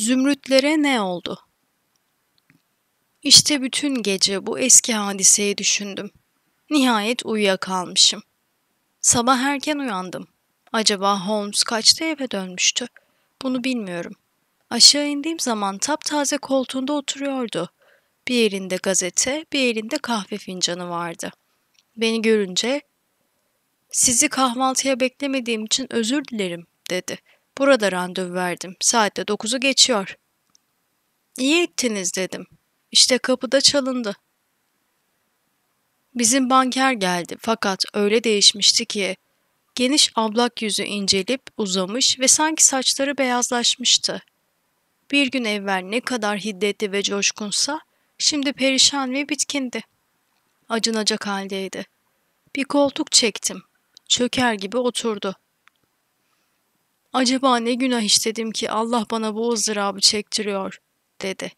Zümrütlere ne oldu? İşte bütün gece bu eski hadiseyi düşündüm. Nihayet uyuyakalmışım. Sabah erken uyandım. Acaba Holmes kaçta eve dönmüştü? Bunu bilmiyorum. Aşağı indiğim zaman taptaze koltuğunda oturuyordu. Bir elinde gazete, bir elinde kahve fincanı vardı. Beni görünce "Sizi kahvaltıya beklemediğim için özür dilerim." dedi. Burada randevu verdim. Saatte dokuzu geçiyor. İyi ettiniz dedim. İşte kapıda çalındı. Bizim banker geldi fakat öyle değişmişti ki geniş ablak yüzü incelip uzamış ve sanki saçları beyazlaşmıştı. Bir gün evvel ne kadar hiddetli ve coşkunsa şimdi perişan ve bitkindi. Acınacak haldeydi. Bir koltuk çektim. Çöker gibi oturdu. Acaba ne günah işledim ki Allah bana bu ızdırabı çektiriyor, dedi.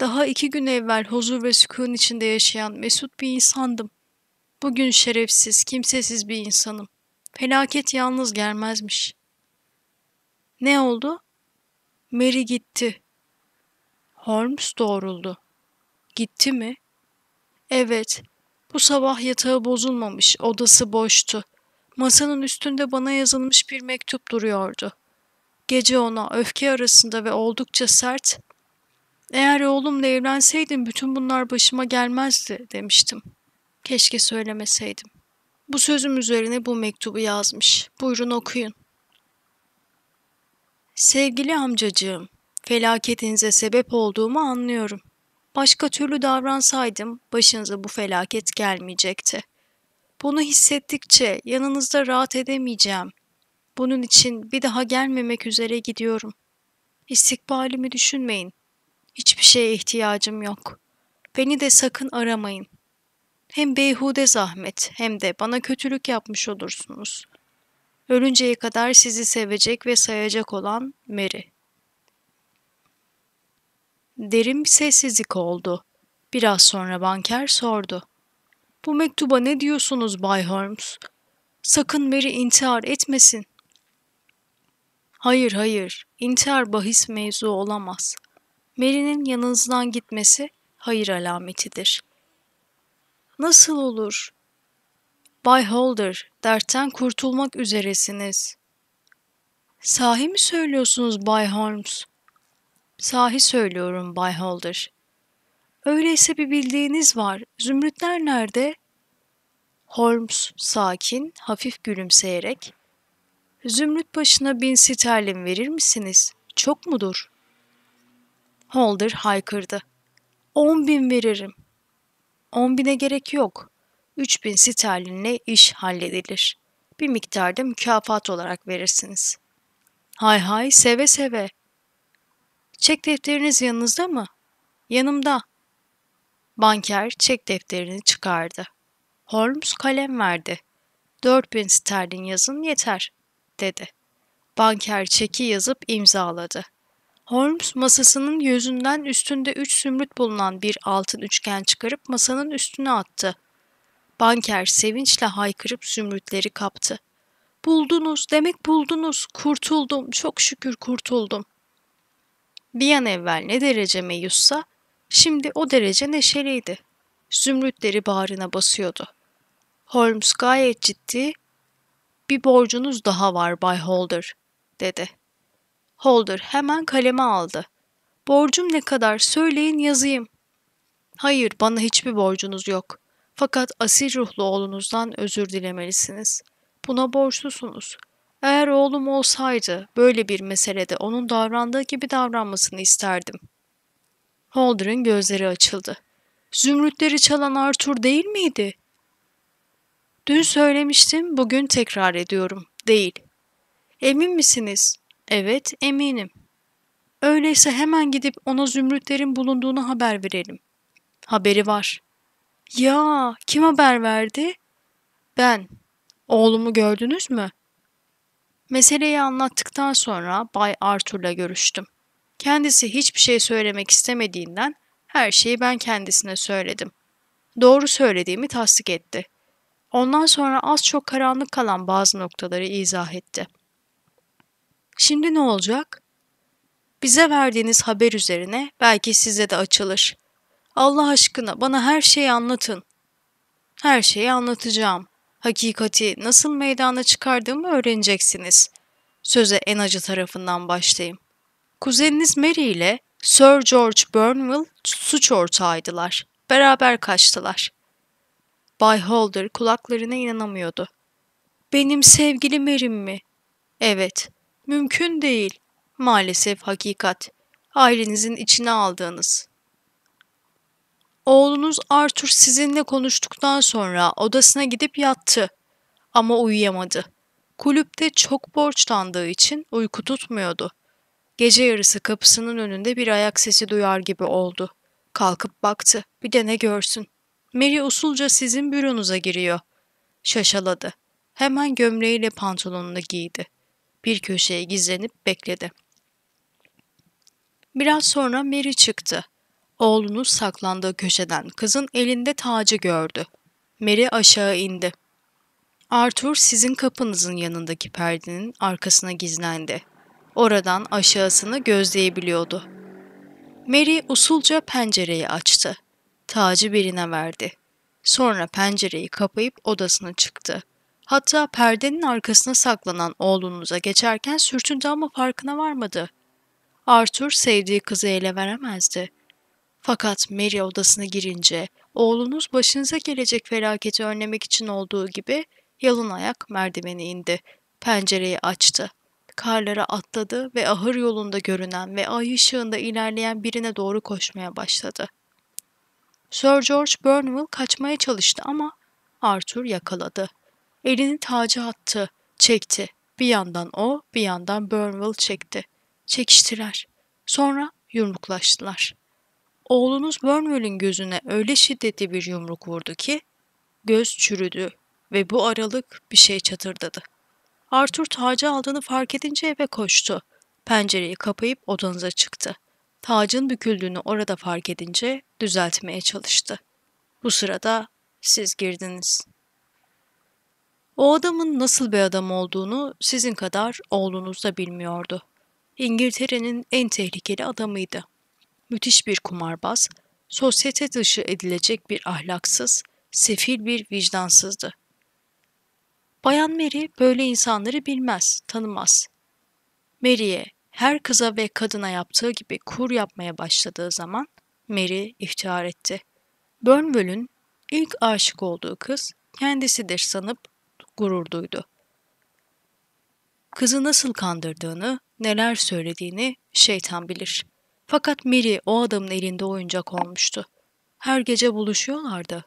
Daha iki gün evvel huzur ve sükun içinde yaşayan mesut bir insandım. Bugün şerefsiz, kimsesiz bir insanım. Felaket yalnız gelmezmiş. Ne oldu? Mary gitti. Holmes doğruldu. Gitti mi? Evet. Bu sabah yatağı bozulmamış, odası boştu. Masanın üstünde bana yazılmış bir mektup duruyordu. Gece ona öfke arasında ve oldukça sert, ''Eğer oğlumla evlenseydin bütün bunlar başıma gelmezdi.'' demiştim. Keşke söylemeseydim. Bu sözüm üzerine bu mektubu yazmış. Buyurun okuyun. Sevgili amcacığım, felaketinize sebep olduğumu anlıyorum. Başka türlü davransaydım başınıza bu felaket gelmeyecekti. Bunu hissettikçe yanınızda rahat edemeyeceğim. Bunun için bir daha gelmemek üzere gidiyorum. İstikbalimi düşünmeyin. Hiçbir şeye ihtiyacım yok. Beni de sakın aramayın. Hem beyhude zahmet hem de bana kötülük yapmış olursunuz. Ölünceye kadar sizi sevecek ve sayacak olan Mary. Derin bir sessizlik oldu. Biraz sonra banker sordu. Bu mektuba ne diyorsunuz Bay Holmes? Sakın Mary intihar etmesin. Hayır hayır, intihar bahis mevzu olamaz. Mary'nin yanınızdan gitmesi hayır alametidir. Nasıl olur? Bay Holder, dertten kurtulmak üzeresiniz. Sahi mi söylüyorsunuz Bay Holmes? Sahi söylüyorum Bay Holder. Öyleyse bir bildiğiniz var. Zümrütler nerede? Holmes sakin, hafif gülümseyerek. Zümrüt başına bin sterlin verir misiniz? Çok mudur? Holder haykırdı. On bin veririm. On bine gerek yok. Üç bin sterlinle iş halledilir. Bir miktarda mükafat olarak verirsiniz. Hay hay seve seve. Çek defteriniz yanınızda mı? Yanımda. Banker çek defterini çıkardı. Holmes kalem verdi. 4000 sterlin yazın yeter, dedi. Banker çeki yazıp imzaladı. Holmes masasının yüzünden üstünde üç zümrüt bulunan bir altın üçgen çıkarıp masanın üstüne attı. Banker sevinçle haykırıp zümrütleri kaptı. Buldunuz, demek buldunuz, kurtuldum, çok şükür kurtuldum. Bir an evvel ne derece meyussa, Şimdi o derece neşeliydi. Zümrütleri bağrına basıyordu. Holmes gayet ciddi, bir borcunuz daha var Bay Holder, dedi. Holder hemen kaleme aldı. Borcum ne kadar söyleyin yazayım. Hayır bana hiçbir borcunuz yok. Fakat asil ruhlu oğlunuzdan özür dilemelisiniz. Buna borçlusunuz. Eğer oğlum olsaydı böyle bir meselede onun davrandığı gibi davranmasını isterdim.'' Holder'ın gözleri açıldı. Zümrütleri çalan Arthur değil miydi? Dün söylemiştim, bugün tekrar ediyorum. Değil. Emin misiniz? Evet, eminim. Öyleyse hemen gidip ona zümrütlerin bulunduğunu haber verelim. Haberi var. Ya, kim haber verdi? Ben. Oğlumu gördünüz mü? Meseleyi anlattıktan sonra Bay Arthur'la görüştüm. Kendisi hiçbir şey söylemek istemediğinden her şeyi ben kendisine söyledim. Doğru söylediğimi tasdik etti. Ondan sonra az çok karanlık kalan bazı noktaları izah etti. Şimdi ne olacak? Bize verdiğiniz haber üzerine belki size de açılır. Allah aşkına bana her şeyi anlatın. Her şeyi anlatacağım. Hakikati nasıl meydana çıkardığımı öğreneceksiniz. Söze en acı tarafından başlayayım. Kuzeniniz Mary ile Sir George Burnwell suç ortağıydılar. Beraber kaçtılar. Bay Holder kulaklarına inanamıyordu. Benim sevgili Mary'm mi? Evet. Mümkün değil. Maalesef hakikat. Ailenizin içine aldığınız. Oğlunuz Arthur sizinle konuştuktan sonra odasına gidip yattı. Ama uyuyamadı. Kulüpte çok borçlandığı için uyku tutmuyordu.'' Gece yarısı kapısının önünde bir ayak sesi duyar gibi oldu. Kalkıp baktı. Bir de ne görsün. Mary usulca sizin büronuza giriyor. Şaşaladı. Hemen gömleğiyle pantolonunu giydi. Bir köşeye gizlenip bekledi. Biraz sonra Mary çıktı. Oğlunu saklandığı köşeden kızın elinde tacı gördü. Mary aşağı indi. Arthur sizin kapınızın yanındaki perdenin arkasına gizlendi oradan aşağısını gözleyebiliyordu. Mary usulca pencereyi açtı. Tacı birine verdi. Sonra pencereyi kapayıp odasına çıktı. Hatta perdenin arkasına saklanan oğlunuza geçerken sürtündü ama farkına varmadı. Arthur sevdiği kızı ele veremezdi. Fakat Mary odasına girince oğlunuz başınıza gelecek felaketi önlemek için olduğu gibi yalın ayak merdiveni indi. Pencereyi açtı karlara atladı ve ahır yolunda görünen ve ay ışığında ilerleyen birine doğru koşmaya başladı. Sir George Burnwell kaçmaya çalıştı ama Arthur yakaladı. Elini taca attı, çekti. Bir yandan o, bir yandan Burnwell çekti. Çekiştiler. Sonra yumruklaştılar. Oğlunuz Burnwell'in gözüne öyle şiddetli bir yumruk vurdu ki göz çürüdü ve bu aralık bir şey çatırdadı. Arthur tacı aldığını fark edince eve koştu. Pencereyi kapayıp odanıza çıktı. Tacın büküldüğünü orada fark edince düzeltmeye çalıştı. Bu sırada siz girdiniz. O adamın nasıl bir adam olduğunu sizin kadar oğlunuz da bilmiyordu. İngiltere'nin en tehlikeli adamıydı. Müthiş bir kumarbaz, sosyete dışı edilecek bir ahlaksız, sefil bir vicdansızdı. Bayan Mary böyle insanları bilmez, tanımaz. Mary'e her kıza ve kadına yaptığı gibi kur yapmaya başladığı zaman Mary iftihar etti. Burnwell'ün ilk aşık olduğu kız kendisidir sanıp gurur duydu. Kızı nasıl kandırdığını, neler söylediğini şeytan bilir. Fakat Mary o adamın elinde oyuncak olmuştu. Her gece buluşuyorlardı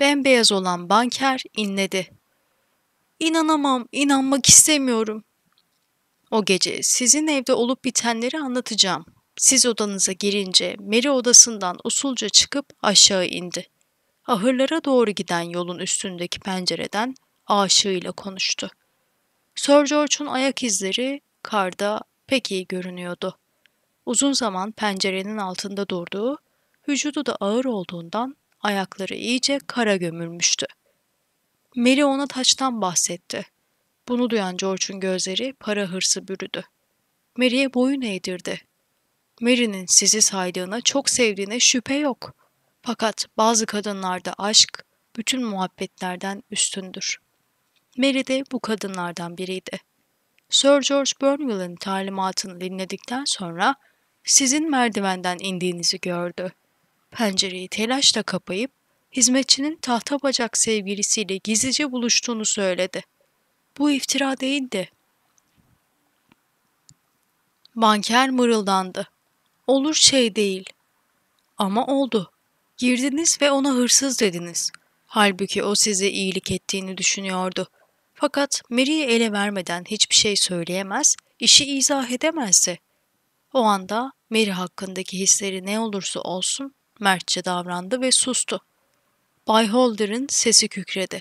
Bembeyaz olan banker inledi. İnanamam, inanmak istemiyorum. O gece sizin evde olup bitenleri anlatacağım. Siz odanıza girince Mary odasından usulca çıkıp aşağı indi. Ahırlara doğru giden yolun üstündeki pencereden aşığıyla konuştu. Sir George'un ayak izleri karda pek iyi görünüyordu. Uzun zaman pencerenin altında durduğu, vücudu da ağır olduğundan Ayakları iyice kara gömülmüştü. Mary ona taçtan bahsetti. Bunu duyan George'un gözleri para hırsı bürüdü. Mary'e boyun eğdirdi. Mary'nin sizi saydığına, çok sevdiğine şüphe yok. Fakat bazı kadınlarda aşk bütün muhabbetlerden üstündür. Mary de bu kadınlardan biriydi. Sir George Burnwell'in talimatını dinledikten sonra sizin merdivenden indiğinizi gördü pencereyi telaşla kapayıp hizmetçinin tahta bacak sevgilisiyle gizlice buluştuğunu söyledi. Bu iftira değildi. Banker mırıldandı. Olur şey değil. Ama oldu. Girdiniz ve ona hırsız dediniz. Halbuki o size iyilik ettiğini düşünüyordu. Fakat Mary'i ele vermeden hiçbir şey söyleyemez, işi izah edemezdi. O anda Mary hakkındaki hisleri ne olursa olsun mertçe davrandı ve sustu. Bay Holder'ın sesi kükredi.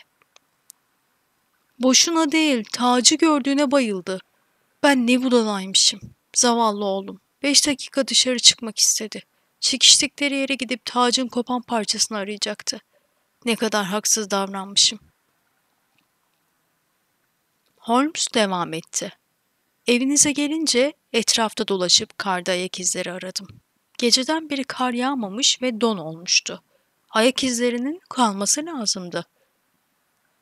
Boşuna değil, tacı gördüğüne bayıldı. Ben ne budalaymışım. Zavallı oğlum. Beş dakika dışarı çıkmak istedi. Çekiştikleri yere gidip tacın kopan parçasını arayacaktı. Ne kadar haksız davranmışım. Holmes devam etti. Evinize gelince etrafta dolaşıp karda ayak izleri aradım. Geceden beri kar yağmamış ve don olmuştu. Ayak izlerinin kalması lazımdı.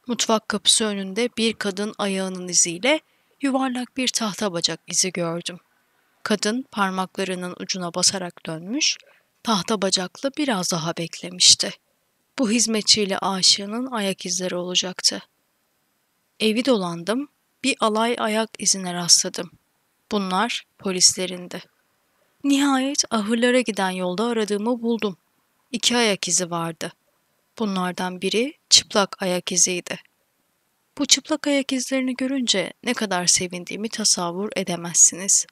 Mutfak kapısı önünde bir kadın ayağının iziyle yuvarlak bir tahta bacak izi gördüm. Kadın parmaklarının ucuna basarak dönmüş, tahta bacaklı biraz daha beklemişti. Bu hizmetçiyle aşığının ayak izleri olacaktı. Evi dolandım, bir alay ayak izine rastladım. Bunlar polislerindi. Nihayet ahırlara giden yolda aradığımı buldum. İki ayak izi vardı. Bunlardan biri çıplak ayak iziydi. Bu çıplak ayak izlerini görünce ne kadar sevindiğimi tasavvur edemezsiniz.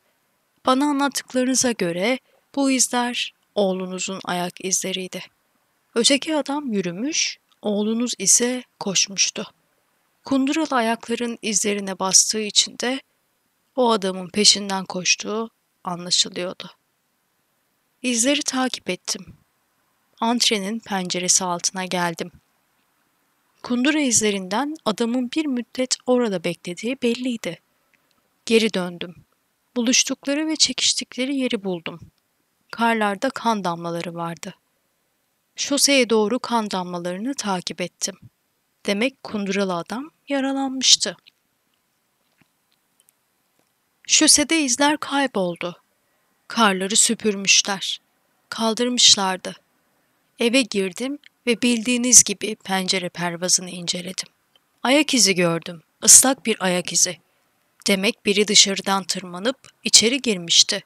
Bana anlattıklarınıza göre bu izler oğlunuzun ayak izleriydi. Öteki adam yürümüş, oğlunuz ise koşmuştu. Kunduralı ayakların izlerine bastığı için de o adamın peşinden koştuğu anlaşılıyordu. İzleri takip ettim. Antrenin penceresi altına geldim. Kundura izlerinden adamın bir müddet orada beklediği belliydi. Geri döndüm. Buluştukları ve çekiştikleri yeri buldum. Karlarda kan damlaları vardı. Şoseye doğru kan damlalarını takip ettim. Demek kunduralı adam yaralanmıştı. Şosede izler kayboldu. Karları süpürmüşler. Kaldırmışlardı. Eve girdim ve bildiğiniz gibi pencere pervazını inceledim. Ayak izi gördüm. Islak bir ayak izi. Demek biri dışarıdan tırmanıp içeri girmişti.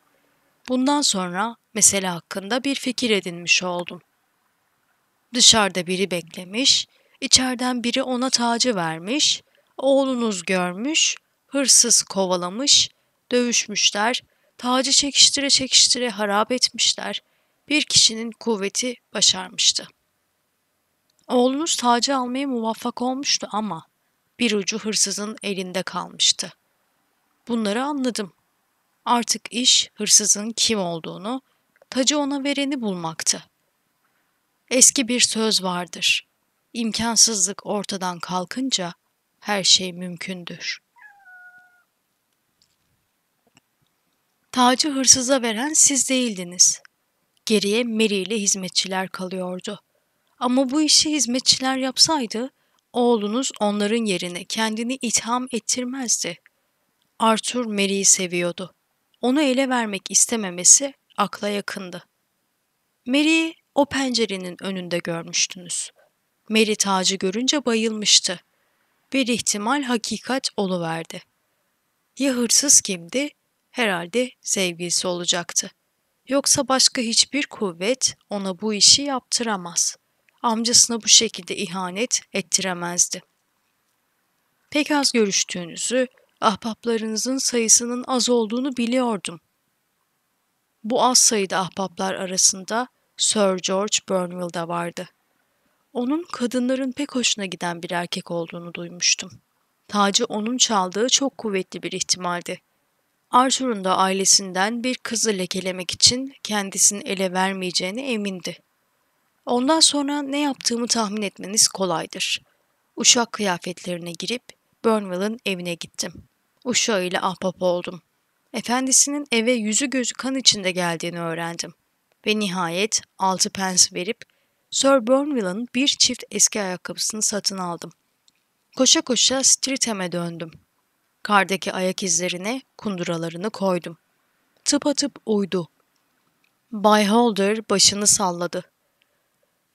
Bundan sonra mesele hakkında bir fikir edinmiş oldum. Dışarıda biri beklemiş, içeriden biri ona tacı vermiş, oğlunuz görmüş, hırsız kovalamış, dövüşmüşler, Tacı çekiştire çekiştire harap etmişler. Bir kişinin kuvveti başarmıştı. Oğlunuz tacı almaya muvaffak olmuştu ama bir ucu hırsızın elinde kalmıştı. Bunları anladım. Artık iş hırsızın kim olduğunu, tacı ona vereni bulmaktı. Eski bir söz vardır. İmkansızlık ortadan kalkınca her şey mümkündür. Tacı hırsıza veren siz değildiniz. Geriye Mary ile hizmetçiler kalıyordu. Ama bu işi hizmetçiler yapsaydı, oğlunuz onların yerine kendini itham ettirmezdi. Arthur Mary'i seviyordu. Onu ele vermek istememesi akla yakındı. Mary'i o pencerenin önünde görmüştünüz. Mary tacı görünce bayılmıştı. Bir ihtimal hakikat oluverdi. Ya hırsız kimdi herhalde sevgilisi olacaktı. Yoksa başka hiçbir kuvvet ona bu işi yaptıramaz. Amcasına bu şekilde ihanet ettiremezdi. Pek az görüştüğünüzü, ahbaplarınızın sayısının az olduğunu biliyordum. Bu az sayıda ahbaplar arasında Sir George Burnwell de vardı. Onun kadınların pek hoşuna giden bir erkek olduğunu duymuştum. Tacı onun çaldığı çok kuvvetli bir ihtimaldi. Arthur'un da ailesinden bir kızı lekelemek için kendisini ele vermeyeceğine emindi. Ondan sonra ne yaptığımı tahmin etmeniz kolaydır. Uşak kıyafetlerine girip Burnwell'ın evine gittim. Uşağıyla ahbap oldum. Efendisinin eve yüzü gözü kan içinde geldiğini öğrendim. Ve nihayet altı pence verip Sir Burnwell'ın bir çift eski ayakkabısını satın aldım. Koşa koşa Streetham'e döndüm. Kardaki ayak izlerine kunduralarını koydum. Tıpatıp uydu. Bay Holder başını salladı.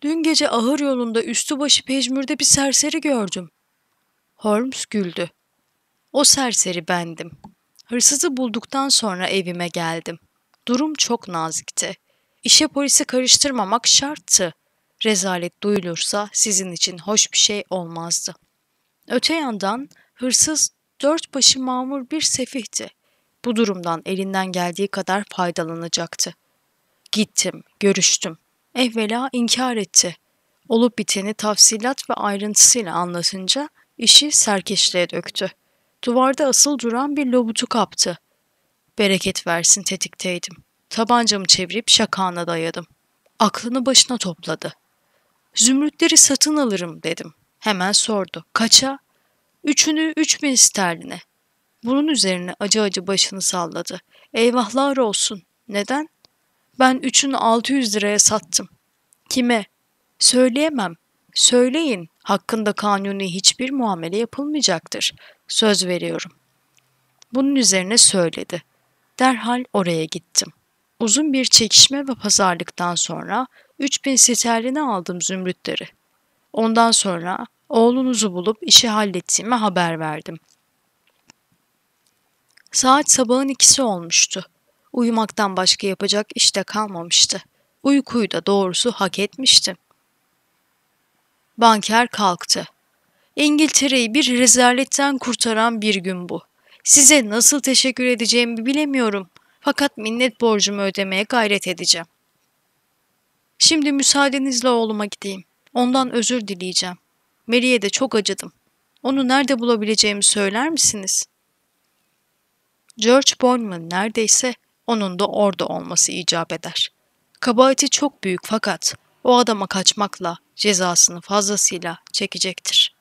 Dün gece ahır yolunda üstü başı pejmürde bir serseri gördüm. Holmes güldü. O serseri bendim. Hırsızı bulduktan sonra evime geldim. Durum çok nazikti. İşe polisi karıştırmamak şarttı. Rezalet duyulursa sizin için hoş bir şey olmazdı. Öte yandan hırsız dört başı mamur bir sefihti. Bu durumdan elinden geldiği kadar faydalanacaktı. Gittim, görüştüm. Evvela inkar etti. Olup biteni tafsilat ve ayrıntısıyla anlatınca işi serkeşliğe döktü. Duvarda asıl duran bir lobutu kaptı. Bereket versin tetikteydim. Tabancamı çevirip şakağına dayadım. Aklını başına topladı. Zümrütleri satın alırım dedim. Hemen sordu. Kaça? Üçünü üç bin sterline. Bunun üzerine acı acı başını salladı. Eyvahlar olsun. Neden? Ben üçünü altı yüz liraya sattım. Kime? Söyleyemem. Söyleyin. Hakkında kanuni hiçbir muamele yapılmayacaktır. Söz veriyorum. Bunun üzerine söyledi. Derhal oraya gittim. Uzun bir çekişme ve pazarlıktan sonra 3000 sterline aldım zümrütleri. Ondan sonra Oğlunuzu bulup işi hallettiğimi haber verdim. Saat sabahın ikisi olmuştu. Uyumaktan başka yapacak iş de kalmamıştı. Uykuyu da doğrusu hak etmiştim. Banker kalktı. İngiltere'yi bir rezaletten kurtaran bir gün bu. Size nasıl teşekkür edeceğimi bilemiyorum. Fakat minnet borcumu ödemeye gayret edeceğim. Şimdi müsaadenizle oğluma gideyim. Ondan özür dileyeceğim. Mary'e de çok acıdım. Onu nerede bulabileceğimi söyler misiniz? George Borman neredeyse onun da orada olması icap eder. Kabahati çok büyük fakat o adama kaçmakla cezasını fazlasıyla çekecektir.''